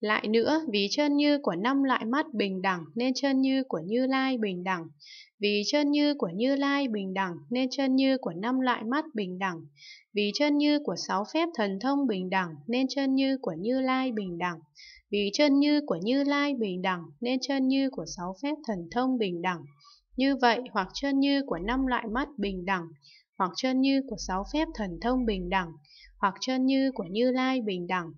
Lại nữa, vì chân như của năm loại mắt bình đẳng nên chân như của Như Lai bình đẳng. Vì chân như của Như Lai bình đẳng nên chân như của năm loại mắt bình đẳng. Vì chân như của sáu phép thần thông bình đẳng nên chân như của Như Lai bình đẳng. Vì chân như của Như Lai bình đẳng nên chân như của sáu phép thần thông bình đẳng. Như vậy, hoặc chân như của năm loại mắt bình đẳng, hoặc chân như của sáu phép thần thông bình đẳng, hoặc chân như của Như Lai bình đẳng,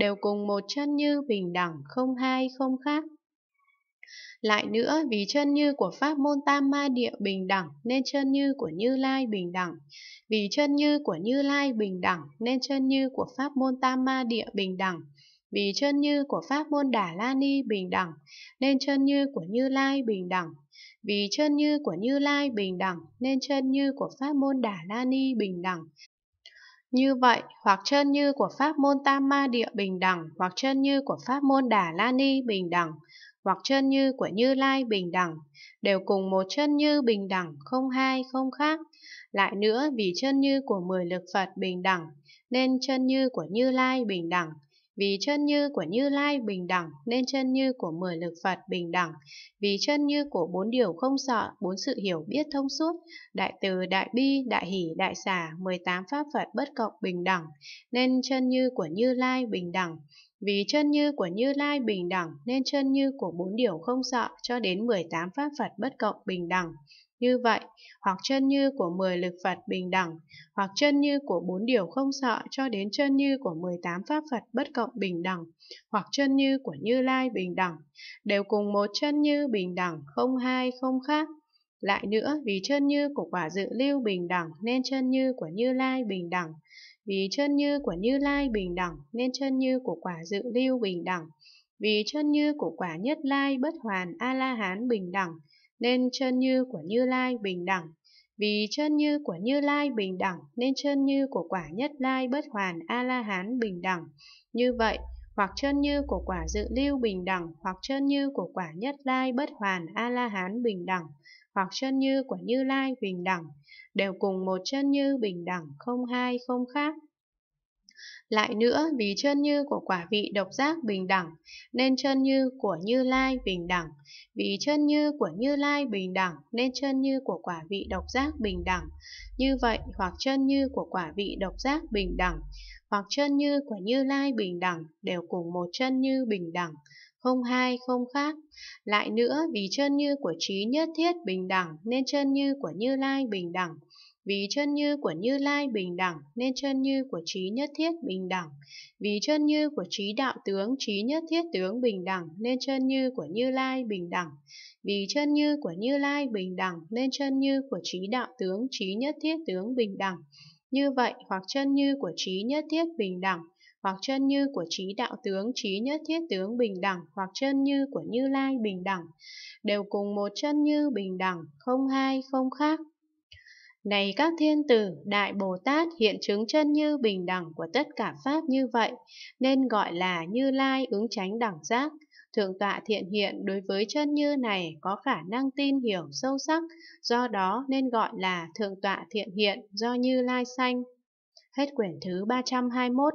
đều cùng một chân như bình đẳng không hai không khác. Lại nữa, vì chân như của pháp môn tam ma địa bình đẳng nên chân như của Như Lai bình đẳng. Vì chân như của Như Lai bình đẳng nên chân như của pháp môn tam ma địa bình đẳng. Vì chân như của pháp môn Đà La Ni bình đẳng nên chân như của Như Lai bình đẳng. Vì chân như của Như Lai bình đẳng nên chân như của pháp môn Đà La Ni bình đẳng. Như vậy, hoặc chân như của pháp môn Tam Ma Địa bình đẳng, hoặc chân như của pháp môn Đà La Ni bình đẳng, hoặc chân như của Như Lai bình đẳng, đều cùng một chân như bình đẳng, không hai, không khác. Lại nữa, vì chân như của mười lực Phật bình đẳng, nên chân như của Như Lai bình đẳng, vì chân như của Như Lai bình đẳng nên chân như của mười lực Phật bình đẳng. Vì chân như của bốn điều không sợ, bốn sự hiểu biết thông suốt, đại từ, đại bi, đại hỷ, đại xả, 18 pháp Phật bất cộng bình đẳng nên chân như của Như Lai bình đẳng. Vì chân như của Như Lai bình đẳng nên chân như của bốn điều không sợ cho đến 18 pháp Phật bất cộng bình đẳng như vậy, hoặc chân như của 10 lực Phật bình đẳng, hoặc chân như của bốn điều không sợ cho đến chân như của 18 pháp Phật bất cộng bình đẳng, hoặc chân như của Như Lai bình đẳng, đều cùng một chân như bình đẳng, không hai, không khác. Lại nữa, vì chân như của quả dự lưu bình đẳng nên chân như của Như Lai bình đẳng, vì chân như của Như Lai bình đẳng nên chân như của quả dự lưu bình đẳng, vì chân như của quả nhất lai bất hoàn A-la-hán bình đẳng, nên chân như của Như Lai bình đẳng. Vì chân như của Như Lai bình đẳng nên chân như của quả nhất lai bất hoàn A-la-hán bình đẳng. Như vậy, hoặc chân như của quả dự lưu bình đẳng, hoặc chân như của quả nhất lai bất hoàn A-la-hán bình đẳng, hoặc chân như của Như Lai bình đẳng, đều cùng một chân như bình đẳng không hai không khác. Lại nữa, vì chân như của quả vị độc giác bình đẳng, nên chân như của Như Lai bình đẳng. Vì chân như của Như Lai bình đẳng, nên chân như của quả vị độc giác bình đẳng. Như vậy, hoặc chân như của quả vị độc giác bình đẳng, hoặc chân như của Như Lai bình đẳng, đều cùng một chân như bình đẳng không hai không khác. Lại nữa, vì chân như của trí nhất thiết bình đẳng nên chân như của Như Lai bình đẳng. Vì chân như của Như Lai bình đẳng nên chân như của trí nhất thiết bình đẳng. Vì chân như của trí đạo tướng trí nhất thiết tướng bình đẳng nên chân như của Như Lai bình đẳng. Vì chân như của Như Lai bình đẳng nên chân như của trí đạo tướng trí nhất thiết tướng bình đẳng. Như vậy hoặc chân như của trí nhất thiết bình đẳng hoặc chân như của trí đạo tướng trí nhất thiết tướng bình đẳng hoặc chân như của như lai bình đẳng đều cùng một chân như bình đẳng không hai không khác này các thiên tử, Đại Bồ Tát hiện chứng chân như bình đẳng của tất cả Pháp như vậy, nên gọi là Như Lai ứng tránh đẳng giác. Thượng tọa thiện hiện đối với chân như này có khả năng tin hiểu sâu sắc, do đó nên gọi là thượng tọa thiện hiện do Như Lai sanh. Hết quyển thứ 321